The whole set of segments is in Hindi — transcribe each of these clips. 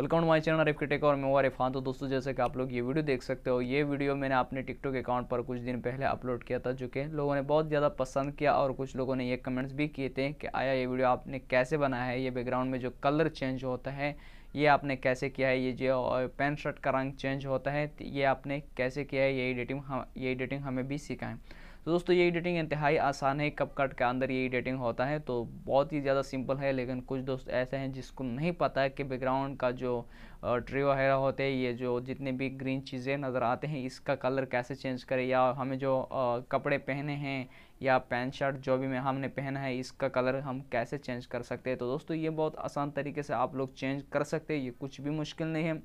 welcome to my channel ref tech और मैं हूँ रेफ तो दोस्तों जैसे कि आप लोग ये वीडियो देख सकते हो ये वीडियो मैंने अपने टिकटॉक अकाउंट पर कुछ दिन पहले अपलोड किया था जो कि लोगों ने बहुत ज़्यादा पसंद किया और कुछ लोगों ने ये कमेंट्स भी किए थे कि आया ये वीडियो आपने कैसे बनाया है ये बैकग्राउंड में जो कलर चेंज होता है ये आपने कैसे किया है ये जो पेन शर्ट का रंग चेंज होता है ये आपने कैसे किया है ये एडिटिंग हम ये एडिटिंग हमें भी सीखा है तो दोस्तों ये एडिटिंग इंतहाई आसान है कप कट के अंदर ये एडिटिंग होता है तो बहुत ही ज़्यादा सिंपल है लेकिन कुछ दोस्त ऐसे हैं जिसको नहीं पता है कि बैकग्राउंड का जो ट्री वगैरह होते हैं ये जो जितने भी ग्रीन चीज़ें नज़र आते हैं इसका कलर कैसे चेंज करें या हमें जो कपड़े पहने हैं या पैंट शर्ट जो भी में हमने पहना है इसका कलर हम कैसे चेंज कर सकते हैं तो दोस्तों ये बहुत आसान तरीके से आप लोग चेंज कर सकते हैं ये कुछ भी मुश्किल नहीं है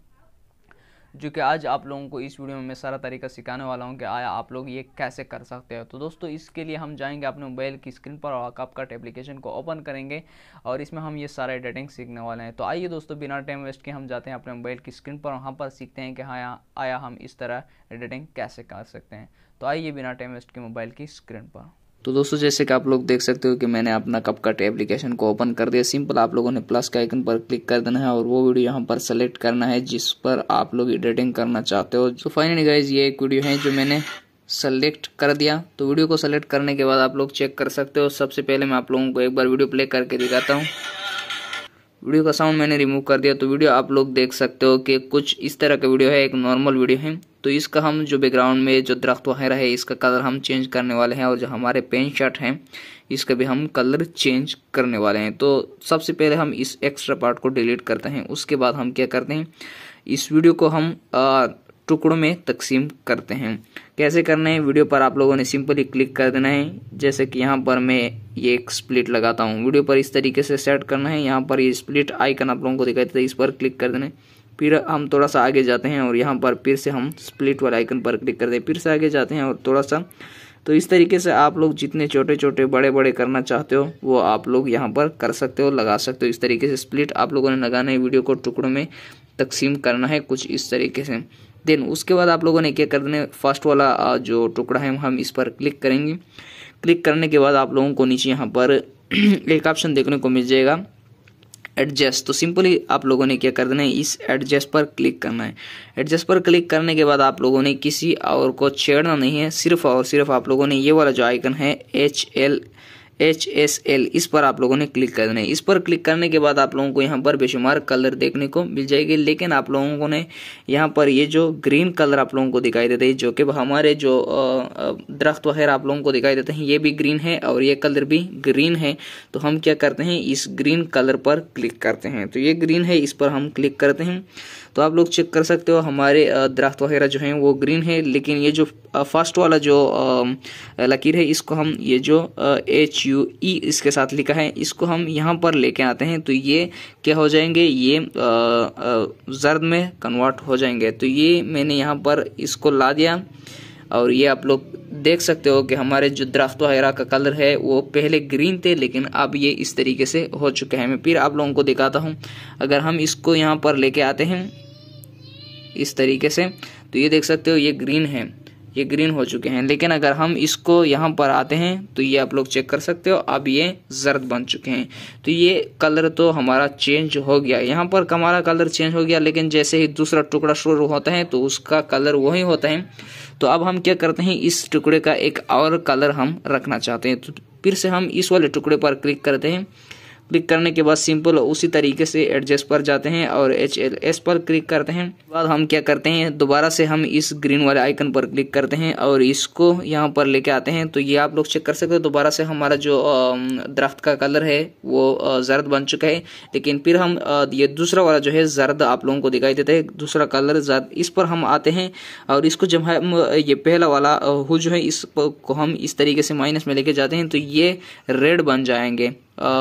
जो कि आज आप लोगों को इस वीडियो में मैं सारा तरीका सिखाने वाला हूँ कि आया आप लोग ये कैसे कर सकते हो तो दोस्तों इसके लिए हम जाएंगे अपने मोबाइल की स्क्रीन पर और आपका एप्लीकेशन को ओपन करेंगे और इसमें हम ये सारा एडिटिंग सीखने वाले हैं तो आइए दोस्तों बिना टाइम वेस्ट के हम जाते हैं अपने मोबाइल की स्क्रीन पर वहाँ पर सीखते हैं कि हाँ आया हम इस तरह एडिटिंग कैसे कर सकते हैं तो आइए बिना टाइम वेस्ट के मोबाइल की स्क्रीन पर तो दोस्तों जैसे कि आप लोग देख सकते हो कि मैंने अपना कप कट एप्लीकेशन को ओपन कर दिया सिंपल आप लोगों ने प्लस के आइकन पर क्लिक कर देना है और वो वीडियो यहाँ पर सेलेक्ट करना है जिस पर आप लोग एडिटिंग करना चाहते हो तो फाइनली गाइज ये एक वीडियो है जो मैंने सेलेक्ट कर दिया तो वीडियो को सेलेक्ट करने के बाद आप लोग चेक कर सकते हो सबसे पहले मैं आप लोगों को एक बार वीडियो प्ले करके दिखाता हूँ वीडियो का साउंड मैंने रिमूव कर दिया तो वीडियो आप लोग देख सकते हो कि कुछ इस तरह का वीडियो है एक नॉर्मल वीडियो है तो इसका हम जो बैकग्राउंड में जो दरख्त वगैरह है इसका कलर हम चेंज करने वाले हैं और जो हमारे पेन शर्ट हैं इसका भी हम कलर चेंज करने वाले हैं तो सबसे पहले हम इस एक्स्ट्रा पार्ट को डिलीट करते हैं उसके बाद हम क्या करते हैं इस वीडियो को हम आ, टुकड़ों में तकसीम करते हैं कैसे करना है वीडियो पर आप लोगों ने सिंपली क्लिक कर देना है जैसे कि यहाँ पर मैं ये एक स्प्लिट लगाता हूँ वीडियो पर इस तरीके से सेट करना है यहाँ पर ये स्प्लिट आइकन आप लोगों को दिखाई देता है इस पर क्लिक कर देना है फिर हम थोड़ा सा आगे जाते हैं और यहाँ पर फिर से हम स्प्लिट वाले आइकन पर क्लिक कर दें फिर से आगे जाते हैं और थोड़ा सा तो इस तरीके से आप लोग जितने छोटे छोटे बड़े बड़े करना चाहते हो वो आप लोग यहाँ पर कर सकते हो लगा सकते हो इस तरीके से स्प्लिट आप लोगों ने लगाना है वीडियो को टुकड़ों में तकसीम करना है कुछ इस तरीके से देन उसके बाद आप लोगों ने क्या कर देने फर्स्ट वाला जो टुकड़ा है हम इस पर क्लिक करेंगे क्लिक करने के बाद आप लोगों को नीचे यहाँ पर एक ऑप्शन देखने को मिल जाएगा एडजस्ट तो सिंपली आप लोगों ने क्या कर देना है इस एडजस्ट पर क्लिक करना है एडजस्ट पर क्लिक करने के बाद आप लोगों ने किसी और को छेड़ना नहीं है सिर्फ और सिर्फ आप लोगों ने ये वाला जो आइकन है H L H S L इस पर आप लोगों ने क्लिक कर देना है इस पर क्लिक करने के बाद आप लोगों को यहाँ पर बेशुमार कलर देखने को मिल जाएगी लेकिन आप लोगों को ने यहाँ पर ये जो ग्रीन कलर आप लोगों को दिखाई देते हैं जो कि हमारे जो दरख्त वगैरह आप लोगों को दिखाई देते हैं ये भी ग्रीन है और ये कलर भी ग्रीन है तो हम क्या करते हैं इस ग्रीन कलर पर क्लिक करते हैं तो ये ग्रीन है इस पर हम क्लिक करते हैं तो आप लोग चेक कर सकते हो हमारे दरख्त वगैरह जो हैं वो ग्रीन है लेकिन ये जो फर्स्ट वाला जो लकीर है इसको हम ये जो एच यू ई इसके साथ लिखा है इसको हम यहाँ पर लेके आते हैं तो ये क्या हो जाएंगे ये जर्द में कन्वर्ट हो जाएंगे तो ये मैंने यहाँ पर इसको ला दिया और ये आप लोग देख सकते हो कि हमारे जो दरख्त वगैरह का कलर है वो पहले ग्रीन थे लेकिन अब ये इस तरीके से हो चुके हैं मैं फिर आप लोगों को दिखाता हूँ अगर हम इसको यहाँ पर लेके आते हैं इस तरीके से तो ये देख सकते हो ये ग्रीन है ये ग्रीन हो चुके हैं लेकिन अगर हम इसको यहाँ पर आते हैं तो ये आप लोग चेक कर सकते हो अब ये जर्द बन चुके हैं तो ये कलर तो हमारा चेंज हो गया यहाँ पर हमारा कलर चेंज हो गया लेकिन जैसे ही दूसरा टुकड़ा शुरू होता है तो उसका कलर वही होता है तो अब हम क्या करते हैं इस टुकड़े का एक और कलर हम रखना चाहते हैं तो फिर से हम इस वाले टुकड़े पर क्लिक करते हैं क्लिक करने के बाद सिंपल उसी तरीके से एडजस्ट पर जाते हैं और एच एल एस पर क्लिक करते हैं बाद हम क्या करते हैं दोबारा से हम इस ग्रीन वाले आइकन पर क्लिक करते हैं और इसको यहाँ पर लेके आते हैं तो ये आप लोग चेक कर सकते हो दोबारा से हमारा जो दरख्त का कलर है वो जर्द बन चुका है लेकिन फिर हम ये दूसरा वाला जो है जर्द आप लोगों को दिखाई देता है दूसरा कलर जर्द इस पर हम आते हैं और इसको जब हम ये पहला वाला हो जो है इस को हम इस तरीके से माइनस में लेके जाते हैं तो ये रेड बन जाएंगे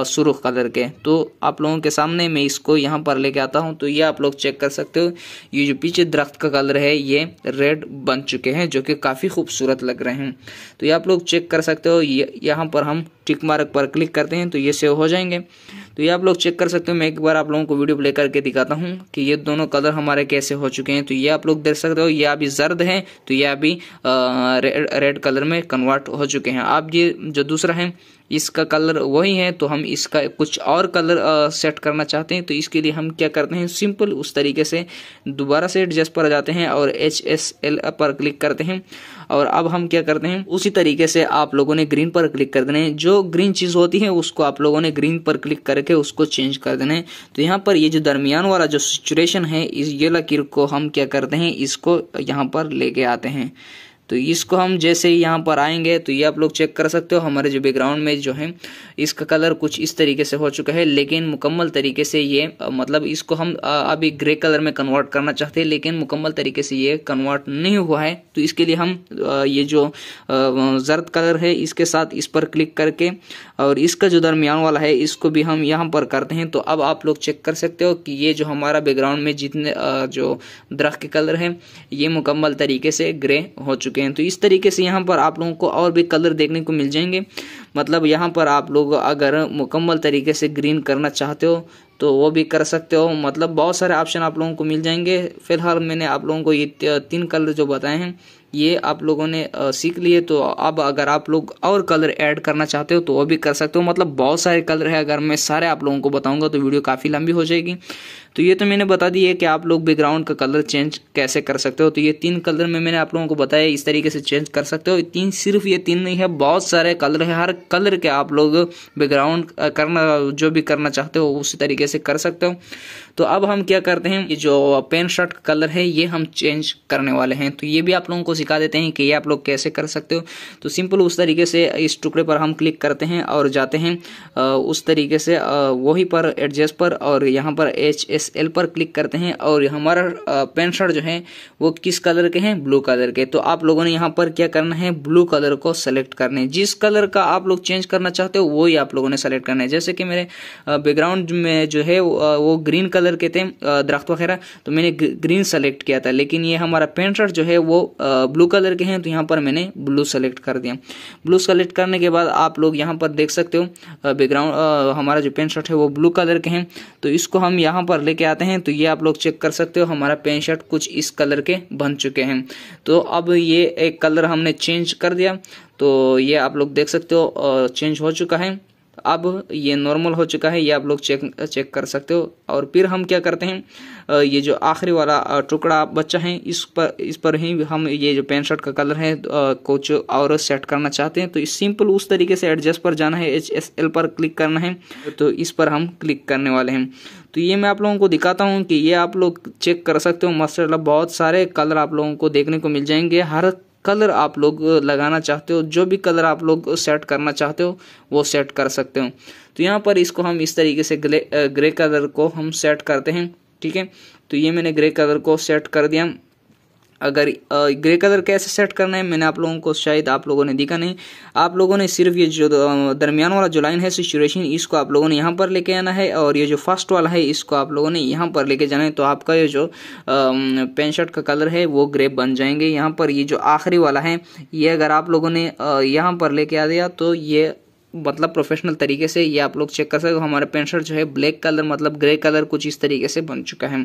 सुरख कलर के तो आप लोगों के सामने मैं इसको यहाँ पर लेके आता हूँ तो ये आप लोग चेक कर सकते हो ये जो पीछे दरख्त का कलर है ये रेड बन चुके हैं जो कि काफ़ी खूबसूरत लग रहे हैं तो ये आप लोग चेक कर सकते हो ये यहाँ पर हम टिक मार्क पर क्लिक करते हैं तो ये सेव हो जाएंगे तो ये आप लोग चेक कर सकते हो मैं एक बार आप लोगों को वीडियो प्ले करके दिखाता हूँ कि ये दोनों कलर हमारे कैसे हो चुके हैं तो ये आप लोग देख सकते हो ये अभी जर्द है तो ये अभी रेड कलर में कन्वर्ट हो चुके हैं आप ये जो दूसरा है इसका कलर वही है तो हम इसका कुछ और कलर आ, सेट करना चाहते हैं तो इसके लिए हम क्या करते हैं सिंपल उस तरीके से दोबारा से एडजस्ट पर जाते हैं और एच एस एल पर क्लिक करते हैं और अब हम क्या करते हैं उसी तरीके से आप लोगों ने ग्रीन पर क्लिक कर देना है जो ग्रीन चीज़ होती है उसको आप लोगों ने ग्रीन पर क्लिक करके उसको चेंज कर देना है तो यहाँ पर ये जो दरमियान वाला जो सिचुएशन है इस ये लकीर को हम क्या करते हैं इसको यहाँ पर लेके आते हैं तो इसको हम जैसे ही यहाँ पर आएंगे तो ये आप लोग चेक कर सकते हो हमारे जो बैकग्राउंड में जो है इसका कलर कुछ इस तरीके से हो चुका है लेकिन मुकम्मल तरीके से ये मतलब इसको हम अभी ग्रे कलर में कन्वर्ट करना चाहते हैं लेकिन मुकम्मल तरीके से ये कन्वर्ट नहीं हुआ है तो इसके लिए हम ये जो जर्द कलर है इसके साथ इस पर क्लिक करके और इसका जो दरमियान वाला है इसको भी हम यहाँ पर करते हैं तो अब आप लोग चेक कर सकते हो कि ये जो हमारा बैकग्राउंड में जितने जो दरख्त के कलर हैं ये मुकम्मल तरीके से ग्रे हो चुके चुके हैं तो इस तरीके से यहाँ पर आप लोगों को और भी कलर देखने को मिल जाएंगे मतलब यहाँ पर आप लोग अगर मुकम्मल तरीके से ग्रीन करना चाहते हो तो वो भी कर सकते हो मतलब बहुत सारे ऑप्शन आप लोगों को मिल जाएंगे फिलहाल मैंने आप लोगों को ये तीन कलर जो बताए हैं ये आप लोगों ने सीख लिए तो अब अगर आप लोग और कलर ऐड करना चाहते हो तो वो भी कर सकते हो मतलब बहुत सारे कलर है अगर मैं सारे आप लोगों को बताऊंगा तो वीडियो काफ़ी लंबी हो जाएगी तो ये तो मैंने बता दी है कि आप लोग बैकग्राउंड का कलर चेंज कैसे कर सकते हो तो ये तीन कलर में मैंने आप लोगों को बताया इस तरीके से चेंज कर सकते हो तीन सिर्फ ये तीन नहीं है बहुत सारे कलर है हर कलर के आप लोग बैकग्राउंड करना जो भी करना चाहते हो उसी तरीके से कर सकते हो तो अब हम क्या करते हैं ये जो पेन शर्ट कलर है ये हम चेंज करने वाले हैं तो ये भी आप लोगों को सिखा देते हैं कि ये आप लोग कैसे कर सकते हो तो सिंपल उस तरीके से इस टुकड़े पर हम क्लिक करते हैं और जाते हैं उस तरीके से वही पर एडजस्ट पर और यहाँ पर एच एस एल पर क्लिक करते हैं और हमारा पेन शर्ट जो है वो किस कलर के हैं ब्लू कलर के तो आप लोगों ने यहाँ पर क्या करना है ब्लू कलर को सेलेक्ट करना है जिस कलर का आप लोग चेंज करना चाहते हो वही आप लोगों ने सेलेक्ट करना है जैसे कि मेरे बैकग्राउंड में जो है वो ग्रीन कलर के थे दरख्त वगैरह तो मैंने ग्रीन सेलेक्ट किया था लेकिन ये हमारा पेन शर्ट जो है वो ब्लू कलर के हैं तो यहाँ पर मैंने ब्लू सेलेक्ट कर दिया ब्लू सेलेक्ट करने के बाद आप लोग यहाँ पर देख सकते हो बैकग्राउंड हमारा जो पेन शर्ट है वो ब्लू कलर के हैं तो इसको हम यहाँ पर लेके आते हैं तो ये आप लोग चेक कर सकते हो हमारा पेन शर्ट कुछ इस कलर के बन चुके हैं तो अब ये एक कलर हमने चेंज कर दिया तो ये आप लोग देख सकते हो चेंज हो चुका है अब ये नॉर्मल हो चुका है ये आप लोग चेक चेक कर सकते हो और फिर हम क्या करते हैं ये जो आखिरी वाला टुकड़ा बच्चा है इस पर इस पर ही हम ये जो पैंट शर्ट का कलर है कुछ और सेट करना चाहते हैं तो इस सिंपल उस तरीके से एडजस्ट पर जाना है एच एस एल पर क्लिक करना है तो इस पर हम क्लिक करने वाले हैं तो ये मैं आप लोगों को दिखाता हूँ कि ये आप लोग चेक कर सकते हो माशाला बहुत सारे कलर आप लोगों को देखने को मिल जाएंगे हर कलर आप लोग लगाना चाहते हो जो भी कलर आप लोग सेट करना चाहते हो वो सेट कर सकते हो तो यहाँ पर इसको हम इस तरीके से ग्रे कलर को हम सेट करते हैं ठीक है तो ये मैंने ग्रे कलर को सेट कर दिया अगर ग्रे कलर कैसे सेट करना है मैंने आप लोगों को शायद आप लोगों ने दिखा नहीं आप लोगों ने सिर्फ ये जो दरमियान वाला जो लाइन है सिचुएशन इसको आप लोगों ने यहाँ पर लेके आना है और ये जो फर्स्ट वाला है इसको आप लोगों ने यहाँ पर लेके जाना है तो आपका ये जो पेंट शर्ट का कलर है वो ग्रे बन जाएंगे यहाँ पर ये जो आखिरी वाला है ये अगर आप लोगों ने यहाँ पर लेके आ दिया तो ये मतलब प्रोफेशनल तरीके से ये आप लोग चेक कर सकते हो हमारा पेंट शर्ट जो है ब्लैक कलर मतलब ग्रे कलर कुछ इस तरीके से बन चुका है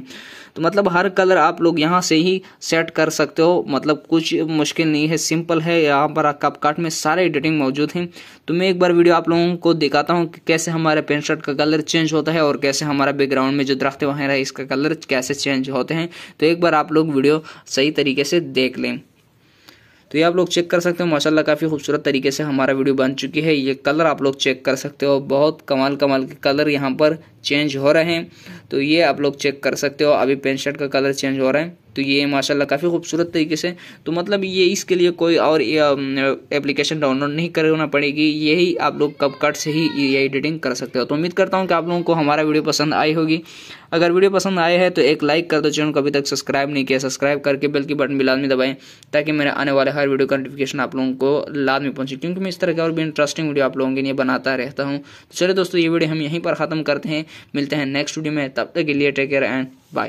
तो मतलब हर कलर आप लोग यहाँ से ही सेट कर सकते हो मतलब कुछ मुश्किल नहीं है सिंपल है यहाँ पर आपका कार्ट में सारे एडिटिंग मौजूद हैं तो मैं एक बार वीडियो आप लोगों को दिखाता हूँ कि कैसे हमारे पेंट शर्ट का कलर चेंज होता है और कैसे हमारा बैकग्राउंड में जो दरख्त वगैरह इसका कलर कैसे चेंज होते हैं तो एक बार आप लोग वीडियो सही तरीके से देख लें तो ये आप लोग चेक कर सकते हो माशाल्लाह काफ़ी खूबसूरत तरीके से हमारा वीडियो बन चुकी है ये कलर आप लोग चेक कर सकते हो बहुत कमाल कमाल के कलर यहाँ पर चेंज हो रहे हैं तो ये आप लोग चेक कर सकते हो अभी पेंट शर्ट का कलर चेंज हो रहा है तो ये माशाल्लाह काफ़ी खूबसूरत तरीके से तो मतलब ये इसके लिए कोई और एप्लीकेशन डाउनलोड नहीं करना पड़ेगी यही आप लोग कब कट से ही ये एडिटिंग कर सकते हो तो उम्मीद करता हूँ कि आप लोगों को हमारा वीडियो पसंद आई होगी अगर वीडियो पसंद आए है तो एक लाइक कर दो चैनल को अभी तक सब्सक्राइब नहीं किया सब्सक्राइब करके बेल की बटन भी लाजमी दबाएं ताकि मेरे आने वाले हर वीडियो का नोटिफिकेशन आप लोगों को लाजमी पहुंचे क्योंकि मैं इस तरह के और भी इंटरेस्टिंग वीडियो आप लोगों के लिए बनाता रहता हूँ तो चलिए दोस्तों ये वीडियो हम यहीं पर ख़त्म करते हैं मिलते हैं नेक्स्ट वीडियो में तब तक के लिए टेक केयर एंड बाय